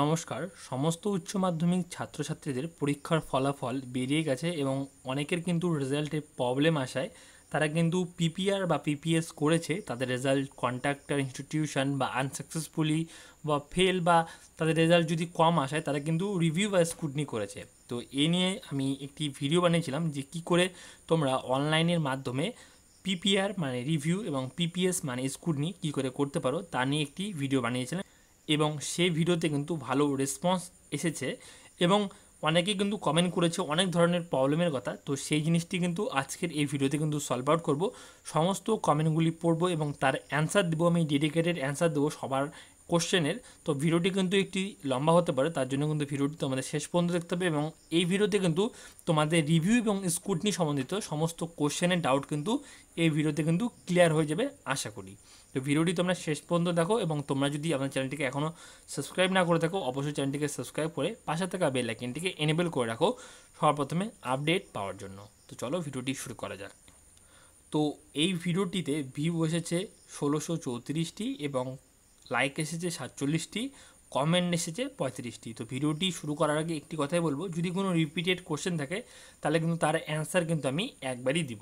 নমস্কার সমস্ত উচ্চ মাধ্যমিক ছাত্রছাত্রীদের পরীক্ষার ফলাফল বেরিয়ে গেছে এবং অনেকের কিন্তু রেজাল্টে প্রবলেম আসায় তারা কিন্তু পিপিআর বা পিপিএস করেছে তাদের রেজাল্ট কন্ট্রাক্টর ইনস্টিটিউশন বা আনসাকসেসফুলি বা ফেল বা তাদের রেজাল্ট যদি কম আসায় তারা কিন্তু রিভিউ বা স্কুটনি করেছে তো এ নিয়ে আমি একটি ভিডিও বানিয়েছিলাম যে কি করে তোমরা অনলাইনের মাধ্যমে পিপিআর মানে রিভিউ এবং পিপিএস মানে স্কুটনি কী করে করতে পারো তা নিয়ে একটি ভিডিও বানিয়েছিলাম এবং সেই ভিডিওতে কিন্তু ভালো রেসপন্স এসেছে এবং অনেকে কিন্তু কমেন্ট করেছে অনেক ধরনের প্রবলেমের কথা তো সেই জিনিসটি কিন্তু আজকের এই ভিডিওতে কিন্তু সলভ আউট করবো সমস্ত কমেন্টগুলি পড়বো এবং তার অ্যান্সার দেবো আমি ডেডিকেটেড অ্যান্সার দেবো সবার কোশ্চেনের তো ভিডিওটি কিন্তু একটি লম্বা হতে পারে তার জন্য কিন্তু ভিডিওটি তোমাদের শেষ পর্যন্ত দেখতে হবে এবং এই ভিডিওতে কিন্তু তোমাদের রিভিউ এবং স্কুটনি সম্বন্ধিত সমস্ত কোশ্চেনের ডাউট কিন্তু এই ভিডিওতে কিন্তু ক্লিয়ার হয়ে যাবে আশা করি তো ভিডিওটি তোমরা শেষ পর্যন্ত দেখো এবং তোমরা যদি আমার চ্যানেলটিকে এখনও সাবস্ক্রাইব না করে থাকো অবশ্যই চ্যানেলটিকে সাবস্ক্রাইব করে পাশে থাকা বেল আইকনটিকে এনেবেল করে রাখো সর্বপ্রথমে আপডেট পাওয়ার জন্য তো চলো ভিডিওটি শুরু করা যাক তো এই ভিডিওটিতে ভিউ এসেছে ষোলোশো চৌত্রিশটি এবং লাইক এসেছে সাতচল্লিশটি কমেন্ট এসেছে পঁয়ত্রিশটি তো ভিডিওটি শুরু করার আগে একটি কথাই বলবো যদি কোনো রিপিটেড কোশ্চেন থাকে তাহলে কিন্তু তার অ্যান্সার কিন্তু আমি একবারই দিব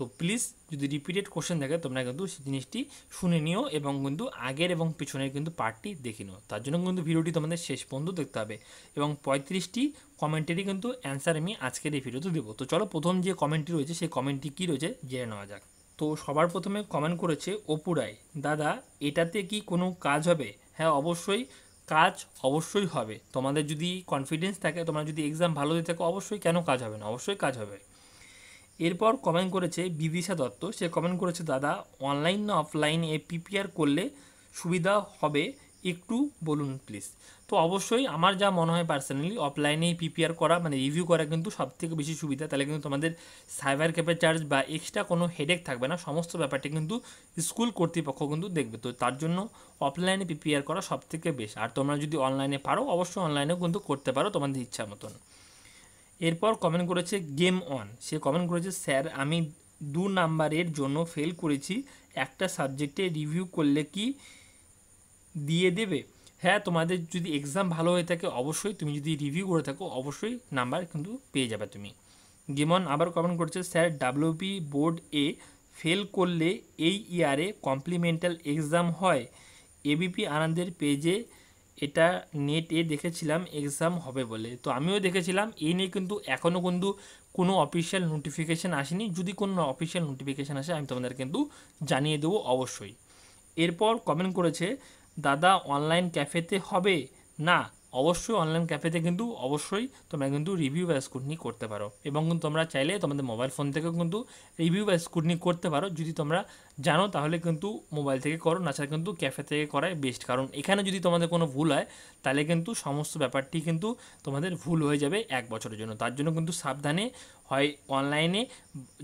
তো প্লিজ যদি রিপিটেড কোশ্চেন থাকে তোমরা কিন্তু সেই জিনিসটি শুনে নিও এবং কিন্তু আগের এবং পিছনের কিন্তু পার্টটি দেখে নিও তার জন্য কিন্তু ভিডিওটি তোমাদের শেষ পর্যন্ত দেখতে হবে এবং পঁয়ত্রিশটি কমেন্টেরই কিন্তু অ্যান্সার আমি আজকের এই ভিডিওতে দেবো তো চলো প্রথম যে কমেন্টটি রয়েছে সেই কমেন্টটি কী রয়েছে জেনে নেওয়া যাক তো সবার প্রথমে কমেন্ট করেছে অপুরাই দাদা এটাতে কি কোনো কাজ হবে হ্যাঁ অবশ্যই কাজ অবশ্যই হবে তোমাদের যদি কনফিডেন্স থাকে তোমরা যদি এক্সাম ভালো দিয়ে থাকো অবশ্যই কেন কাজ হবে না অবশ্যই কাজ হবে এরপর কমেন্ট করেছে বিদিশা দত্ত সে কমেন্ট করেছে দাদা অনলাইন না অফলাইন এ পিপিআর করলে সুবিধা হবে একটু বলুন প্লিজ তো অবশ্যই আমার যা মনে হয় পার্সোনালি অফলাইনে পিপিআর করা মানে রিভিউ করা কিন্তু সবথেকে বেশি সুবিধা তাহলে কিন্তু তোমাদের সাইবার ক্যাপের চার্জ বা এক্সট্রা কোনো হেডেক থাকবে না সমস্ত ব্যাপারটা কিন্তু স্কুল কর্তৃপক্ষ কিন্তু দেখবে তো তার জন্য অফলাইনে পিপিআর করা সবথেকে বেশ আর তোমরা যদি অনলাইনে পারো অবশ্যই অনলাইনেও কিন্তু করতে পারো তোমাদের ইচ্ছা মতন এরপর কমেন্ট করেছে গেম অন সে কমেন্ট করেছে স্যার আমি দু নাম্বারের জন্য ফেল করেছি একটা সাবজেক্টে রিভিউ করলে কি দিয়ে দেবে হ্যাঁ তোমাদের যদি এক্সাম ভালো হয়ে থাকে অবশ্যই তুমি যদি রিভিউ করে থাকো অবশ্যই নাম্বার কিন্তু পেয়ে যাবে তুমি গেমন আবার কমেন্ট করছে স্যার ডাব্লিউপি বোর্ড এ ফেল করলে এই ইয়ারে কমপ্লিমেন্টাল এক্সাম হয় এবিপি আনন্দের পেজে এটা নেটে দেখেছিলাম এক্সাম হবে বলে তো আমিও দেখেছিলাম এই নিয়ে কিন্তু এখনও কিন্তু কোনো অফিসিয়াল নোটিফিকেশান আসেনি যদি কোনো অফিসিয়াল নোটিফিকেশান আসে আমি তোমাদের কিন্তু জানিয়ে দেবো অবশ্যই এরপর কমেন্ট করেছে দাদা অনলাইন ক্যাফেতে হবে না অবশ্যই অনলাইন ক্যাফেতে কিন্তু অবশ্যই তোমরা কিন্তু রিভিউ বা স্কুটনি করতে পারো এবং তোমরা চাইলে তোমাদের মোবাইল ফোন থেকেও কিন্তু রিভিউ বা স্কুটনি করতে পারো যদি তোমরা জানো তাহলে কিন্তু মোবাইল থেকে করো নাছাড়া কিন্তু ক্যাফে থেকে করাই বেস্ট কারণ এখানে যদি তোমাদের কোনো ভুল হয় তাহলে কিন্তু সমস্ত ব্যাপারটি কিন্তু তোমাদের ভুল হয়ে যাবে এক বছরের জন্য তার জন্য কিন্তু সাবধানে হয় অনলাইনে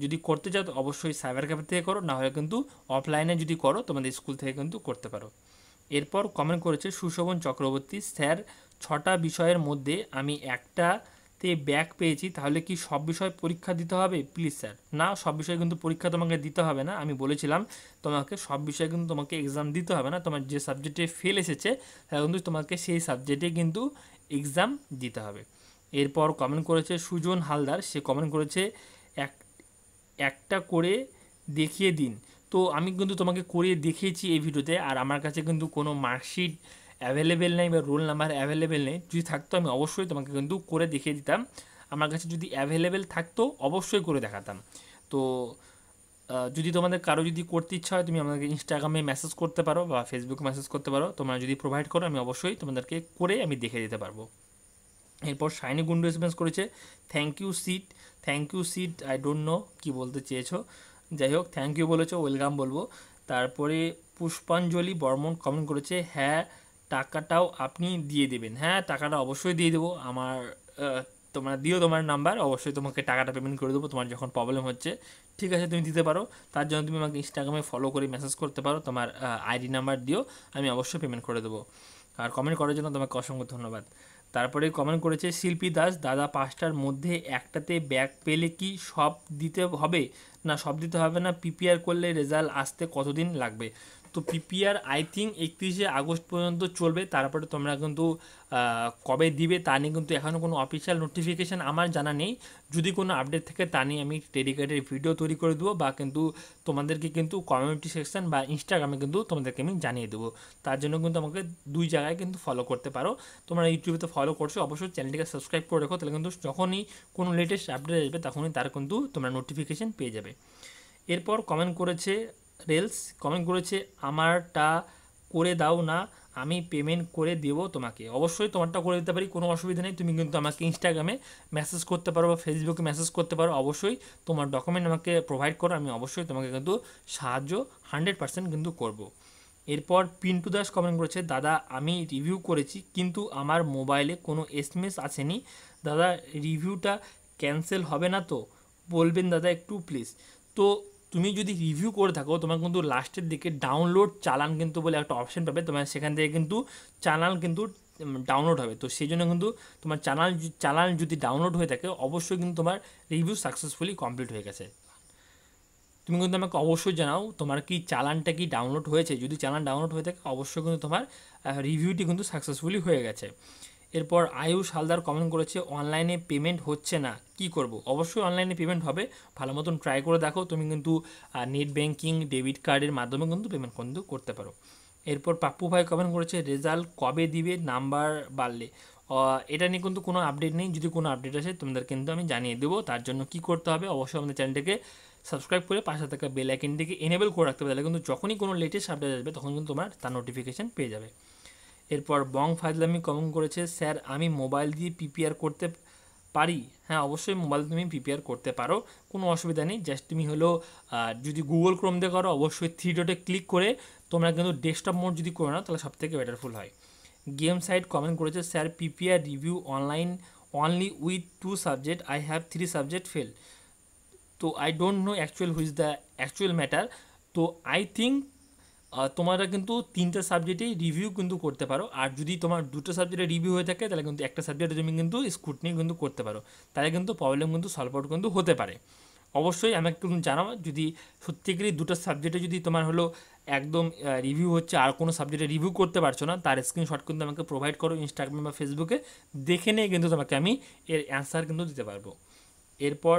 যদি করতে চাও তো অবশ্যই সাইবার ক্যাফে থেকে করো না হলে কিন্তু অফলাইনে যদি করো তোমাদের স্কুল থেকে কিন্তু করতে পারো এরপর কমেন্ট করেছে সুশোভন চক্রবর্তী স্যার ছটা বিষয়ের মধ্যে আমি একটাতে ব্যাক পেয়েছি তাহলে কি সব বিষয়ে পরীক্ষা দিতে হবে প্লিজ স্যার না সব বিষয়ে কিন্তু পরীক্ষা তোমাকে দিতে হবে না আমি বলেছিলাম তোমাকে সব বিষয়ে কিন্তু তোমাকে এক্সাম দিতে হবে না তোমার যে সাবজেক্টে ফেল এসেছে তাহলে কিন্তু তোমাকে সেই সাবজেক্টে কিন্তু এক্সাম দিতে হবে এরপর কমেন্ট করেছে সুজন হালদার সে কমেন্ট করেছে এক একটা করে দেখিয়ে দিন তো আমি কিন্তু তোমাকে করে দেখিয়েছি এই ভিডিওতে আর আমার কাছে কিন্তু কোনো মার্কশিট অ্যাভেলেবেল নেই বা রোল নাম্বার অ্যাভেলেবেল নেই যদি থাকতো আমি অবশ্যই তোমাকে কিন্তু করে দেখিয়ে দিতাম আমার কাছে যদি অ্যাভেলেবেল থাকতো অবশ্যই করে দেখাতাম তো যদি তোমাদের কারো যদি করতে ইচ্ছা হয় তুমি আমাকে ইনস্টাগ্রামে মেসেজ করতে পারো বা ফেসবুকে মেসেজ করতে পারো তোমরা যদি প্রোভাইড করো আমি অবশ্যই তোমাদেরকে করে আমি দেখে দিতে পারবো এরপর শাইনি গুন্ডু রেসপন্স করেছে thank you sit thank you sit I don't know কী বলতে চেয়েছো যাই হোক থ্যাংক ইউ বলেছো ওয়েলকাম বলবো তারপরে পুষ্পাঞ্জলি বর্মন কমেন্ট করেছে হ্যাঁ টাকাটাও আপনি দিয়ে দেবেন হ্যাঁ টাকাটা অবশ্যই দিয়ে দেবো আমার তোমার দিও তোমার নাম্বার অবশ্যই তোমাকে টাকাটা পেমেন্ট করে দেবো তোমার যখন প্রবলেম হচ্ছে ঠিক আছে তুমি দিতে পারো তার জন্য তুমি আমাকে ইনস্টাগ্রামে ফলো করে মেসেজ করতে পারো তোমার আইডি নাম্বার দিও আমি অবশ্যই পেমেন্ট করে দেবো আর কমেন্ট করার জন্য তোমাকে অসংখ্য ধন্যবাদ তারপরে কমেন্ট করেছে শিল্পী দাস দাদা পাঁচটার মধ্যে একটাতে ব্যাগ পেলে কি সব দিতে হবে না সব দিতে হবে না পিপিআর করলে রেজাল্ট আসতে কতদিন লাগবে তো পিপিআর আই থিঙ্ক একত্রিশে আগস্ট পর্যন্ত চলবে তারপরে তোমরা কিন্তু কবে দিবে তা নিয়ে কিন্তু এখনও কোনো অফিসিয়াল নোটিফিকেশান আমার জানা নেই যদি কোনো আপডেট থাকে তা নিয়ে আমি টেলিগ্রামের ভিডিও তৈরি করে দেবো বা কিন্তু তোমাদেরকে কিন্তু কমিউনিটি সেকশন বা ইনস্টাগ্রামে কিন্তু তোমাদেরকে আমি জানিয়ে দেবো তার জন্য কিন্তু আমাকে দুই জায়গায় কিন্তু ফলো করতে পারো তোমরা ইউটিউবে তো ফলো করছো অবশ্যই চ্যানেলটিকে সাবস্ক্রাইব করে রেখো তাহলে কিন্তু যখনই কোনো লেটেস্ট আপডেট আসবে তখনই তার কিন্তু তোমরা নোটিফিকেশান পেয়ে যাবে এরপর কমেন্ট করেছে রেলস কমেন্ট করেছে আমারটা করে দাও না আমি পেমেন্ট করে দেবো তোমাকে অবশ্যই তোমারটা করে দিতে পারি কোনো অসুবিধা নেই তুমি কিন্তু আমাকে ইনস্টাগ্রামে মেসেজ করতে পারো বা ফেসবুকে মেসেজ করতে পারো অবশ্যই তোমার ডকুমেন্ট আমাকে প্রোভাইড করো আমি অবশ্যই তোমাকে কিন্তু সাহায্য হান্ড্রেড পার্সেন্ট কিন্তু করবো এরপর পিন্টু দাস কমেন্ট করেছে দাদা আমি রিভিউ করেছি কিন্তু আমার মোবাইলে কোনো এসএমএস আসেনি দাদা রিভিউটা ক্যান্সেল হবে না তো বলবেন দাদা একটু প্লিজ তো তুমি যদি রিভিউ করে থাকো তোমার কিন্তু লাস্টের দিকে ডাউনলোড চালান কিন্তু বলে একটা অপশন পাবে তোমার সেখান থেকে কিন্তু চালান কিন্তু ডাউনলোড হবে তো সেই জন্য কিন্তু তোমার চ্যানাল চালান যদি ডাউনলোড হয়ে থাকে অবশ্যই কিন্তু তোমার রিভিউ সাকসেসফুলি কমপ্লিট হয়ে গেছে তুমি কিন্তু আমাকে অবশ্যই জানাও তোমার কি চালানটা কি ডাউনলোড হয়েছে যদি চালান ডাউনলোড হয়ে থাকে অবশ্যই কিন্তু তোমার রিভিউটি কিন্তু সাকসেসফুলি হয়ে গেছে এরপর আয়ুষ হালদার কমেন্ট করেছে অনলাইনে পেমেন্ট হচ্ছে না কি করব অবশ্যই অনলাইনে পেমেন্ট হবে ভালো মতন ট্রাই করে দেখো তুমি কিন্তু নেট ব্যাঙ্কিং ডেবিট কার্ডের মাধ্যমে কিন্তু পেমেন্ট কিন্তু করতে পারো এরপর পাপ্পু ভাই কমেন্ট করেছে রেজাল্ট কবে দিবে নাম্বার বাড়লে এটা নিয়ে কিন্তু কোনো আপডেট নেই যদি কোনো আপডেট আসে তোমাদের কিন্তু আমি জানিয়ে দেবো তার জন্য কি করতে হবে অবশ্যই আমাদের চ্যানেলটাকে সাবস্ক্রাইব করে পাশে থাকা বেল আইকনটিকে এনেবল করে রাখতে হবে তাহলে কিন্তু যখনই কোনো লেটেস্ট আপডেট আসবে তখন কিন্তু তোমার তার নোটিফিকেশান পেয়ে যাবে এরপর বং ফাজলামি কমন করেছে স্যার আমি মোবাইল দিয়ে পিপিআর করতে পারি হ্যাঁ অবশ্যই মোবাইল তুমি পিপিআর করতে পারো কোনো অসুবিধা নেই জাস্ট তুমি হলো যদি গুগল ক্রোম দিয়ে করো অবশ্যই থ্রি ডটে ক্লিক করে তোমরা কিন্তু ডেস্কটপ মোড যদি করো না তাহলে সবথেকে বেটারফুল হয় গেম সাইট কমেন্ট করেছে sir PPR review online only with two subject I have three subject fail তো I don't know actual who's the actual matter তো আই থিঙ্ক তোমরা কিন্তু তিনটা সাবজেক্টেই রিভিউ কিন্তু করতে পারো আর যদি তোমার দুটো সাবজেক্টে রিভিউ হয়ে থাকে তাহলে কিন্তু একটা সাবজেক্টে তুমি কিন্তু স্কুটনি কিন্তু করতে পারো তাহলে কিন্তু প্রবলেম কিন্তু সলভ আউট কিন্তু হতে পারে অবশ্যই আমাকে একটু জানাও যদি সত্যিকারই দুটো সাবজেক্টে যদি তোমার হলো একদম রিভিউ হচ্ছে আর কোনো সাবজেক্টে রিভিউ করতে পারছো না তার স্ক্রিনশট কিন্তু আমাকে প্রোভাইড করো ইনস্টাগ্রাম বা ফেসবুকে দেখে নিয়ে কিন্তু তোমাকে আমি এর অ্যান্সার কিন্তু দিতে পারবো এরপর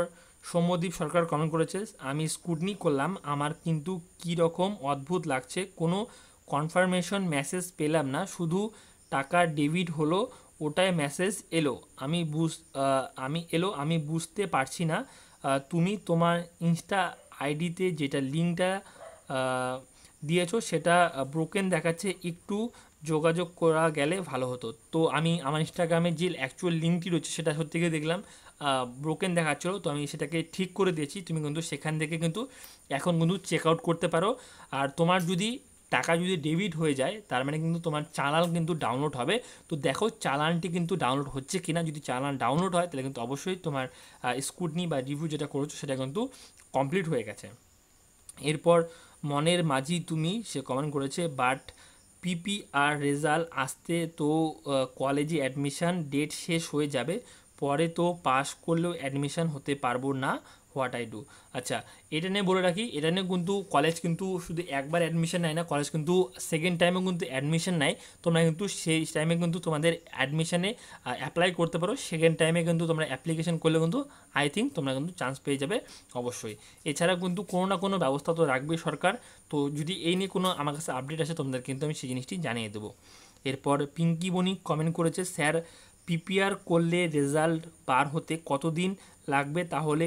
সৌম্যদ্বীপ সরকার কমেন্ট করেছে আমি স্কুটনি করলাম আমার কিন্তু কি রকম অদ্ভুত লাগছে কোনো কনফার্মেশন মেসেজ পেলাম না শুধু টাকা ডেবিট হলো ওটায় মেসেজ এলো আমি বুঝ আমি এলো আমি বুঝতে পারছি না তুমি তোমার ইনস্টা আইডিতে যেটা লিঙ্কটা দিয়েছো সেটা ব্রোকেন দেখাচ্ছে একটু যোগাযোগ করা গেলে ভালো হতো তো আমি আমার ইনস্টাগ্রামে যে অ্যাকচুয়াল লিঙ্কটি রয়েছে সেটা সত্যি থেকে দেখলাম ব্রোকেন দেখাচ্ছিলো তো আমি সেটাকে ঠিক করে দিয়েছি তুমি কিন্তু সেখান থেকে কিন্তু এখন কিন্তু চেক আউট করতে পারো আর তোমার যদি টাকা যদি ডেবিট হয়ে যায় তার মানে কিন্তু তোমার চালান কিন্তু ডাউনলোড হবে তো দেখো চালানটি কিন্তু ডাউনলোড হচ্ছে কিনা যদি চালান ডাউনলোড হয় তাহলে কিন্তু অবশ্যই তোমার স্কুটনি বা রিভিউ যেটা করেছো সেটা কিন্তু কমপ্লিট হয়ে গেছে এরপর মনের মাঝি তুমি সে কমেন্ট করেছে বাট পিপিআর রেজাল্ট আসতে তো কলেজে অ্যাডমিশান ডেট শেষ হয়ে যাবে পরে তো পাশ করলেও অ্যাডমিশান হতে পারবো না হোয়াট আই ডু আচ্ছা এটা নিয়ে বলে রাখি এটা নিয়ে কিন্তু কলেজ কিন্তু শুধু একবার অ্যাডমিশন নেয় না কলেজ কিন্তু সেকেন্ড টাইমে কিন্তু অ্যাডমিশন নেয় তোমরা কিন্তু সেই টাইমে কিন্তু তোমাদের অ্যাডমিশনে অ্যাপ্লাই করতে পারো সেকেন্ড টাইমে কিন্তু তোমরা অ্যাপ্লিকেশন করলে কিন্তু আই থিঙ্ক তোমরা কিন্তু চান্স পেয়ে যাবে অবশ্যই এছাড়া কিন্তু কোনো না কোনো ব্যবস্থা তো রাখবে সরকার তো যদি এই নিয়ে কোনো আমার কাছে আপডেট আসে তোমাদের কিন্তু আমি সেই জিনিসটি জানিয়ে দেবো এরপর পিঙ্কি বনি কমেন্ট করেছে স্যার পিপিআর করলে রেজাল্ট পার হতে কতদিন লাগবে তাহলে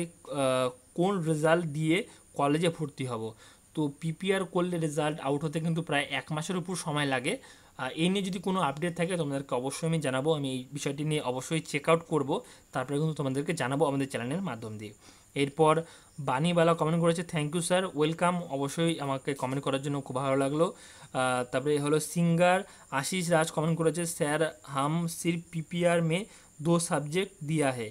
কোন রেজাল্ট দিয়ে কলেজে ভর্তি হব তো পিপিআর করলে রেজাল্ট আউট হতে কিন্তু প্রায় এক মাসের উপর সময় লাগে এই নিয়ে যদি কোনো আপডেট থাকে তোমাদেরকে অবশ্যই আমি জানাবো আমি এই বিষয়টি নিয়ে অবশ্যই চেক আউট করবো তারপরে কিন্তু তোমাদেরকে জানাবো আমাদের চ্যানেলের মাধ্যম দিয়ে এরপর বানিবালা কমেন্ট করেছে থ্যাংক ইউ স্যার ওয়েলকাম অবশ্যই আমাকে কমেন্ট করার জন্য খুব ভালো লাগলো তারপরে হলো সিঙ্গার আশিস রাজ কমেন্ট করেছে স্যার হাম সির পিপিআর মে দো সাবজেক্ট দিয়া হে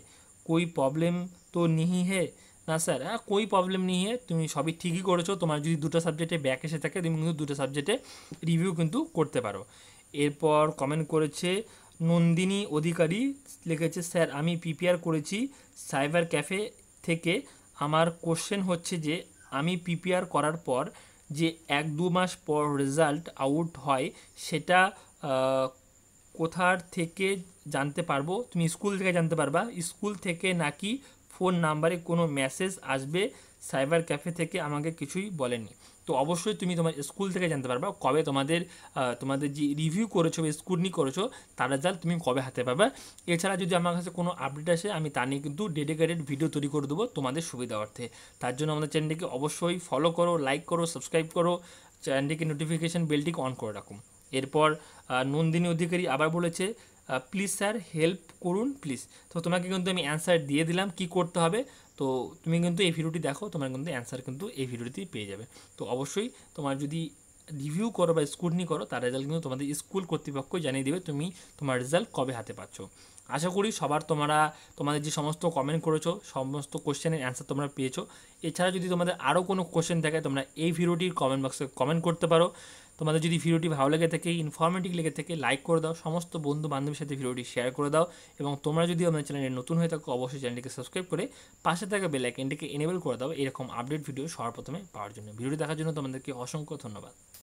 কই প্রবলেম তো নিহি হে না স্যার হ্যাঁ কই প্রবলেম নিয়ে হে তুমি সবই ঠিকই করেছো তোমার যদি দুটো সাবজেক্টে ব্যাক এসে থাকে তুমি কিন্তু দুটো সাবজেক্টে রিভিউ কিন্তু করতে পারো এরপর কমেন্ট করেছে নন্দিনী অধিকারী লিখেছে স্যার আমি পিপিআর করেছি সাইবার ক্যাফে থেকে আমার কোশ্চেন হচ্ছে যে আমি পিপিআর করার পর যে এক দু মাস পর রেজাল্ট আউট হয় সেটা কোথার থেকে জানতে পারবো তুমি স্কুল থেকে জানতে পারবা স্কুল থেকে নাকি ফোন নাম্বারে কোনো মেসেজ আসবে সাইবার ক্যাফে থেকে আমাকে কিছুই বলেনি তো অবশ্যই তুমি তোমার স্কুল থেকে জানতে পারবা কবে তোমাদের তোমাদের যে রিভিউ করেছো বা স্কুটনি করেছো তার রেজাল্ট তুমি কবে হাতে পাবে এছাড়া যদি আমার কাছে কোনো আপডেট আসে আমি তা নিয়ে কিন্তু ডেডিকেটেড ভিডিও তৈরি করে দেবো তোমাদের সুবিধা অর্থে তার জন্য আমাদের চ্যানেলটিকে অবশ্যই ফলো করো লাইক করো সাবস্ক্রাইব করো চ্যানেলটিকে নোটিফিকেশান বেলটিকে অন করে রাখুন এরপর নন্দিনী অধিকারী আবার বলেছে প্লিজ স্যার হেল্প করুন প্লিজ তো তোমাকে কিন্তু আমি অ্যান্সার দিয়ে দিলাম কি করতে হবে তো তুমি কিন্তু এই ভিডিওটি দেখো তোমার কিন্তু অ্যান্সার কিন্তু এই ভিডিওটিতেই পেয়ে যাবে তো অবশ্যই তোমার যদি রিভিউ করো বা স্কুটনি করো তার রেজাল্ট কিন্তু তোমাদের স্কুল কর্তৃপক্ষ জানিয়ে দেবে তুমি তোমার রেজাল্ট কবে হাতে পাচ্ছ আশা করি সবার তোমরা তোমাদের যে সমস্ত কমেন্ট করেছো সমস্ত কোশ্চেনের অ্যান্সার তোমরা পেয়েছো এছাড়া যদি তোমাদের আরও কোনো কোশ্চেন থাকে তোমরা এই ভিডিওটির কমেন্ট বক্সে কমেন্ট করতে পারো তোমাদের যদি ভিডিওটি ভালো লেগে থাকে ইনফরমেটিভ লেগে থাকে লাইক করে দাও সমস্ত বন্ধু বান্ধবীর সাথে ভিডিওটি শেয়ার করে দাও এবং তোমরা যদি আমাদের চ্যানেলে নতুন হয়ে থাকো অবশ্যই চ্যানেলটিকে সাবস্ক্রাইব করে পাশে থাকা বেল আইকনটিকে এনেবল করে দাও এরকম আপডেট ভিডিও সবার প্রথমে পাওয়ার জন্য ভিডিওটি দেখার জন্য তোমাদেরকে অসংখ্য ধন্যবাদ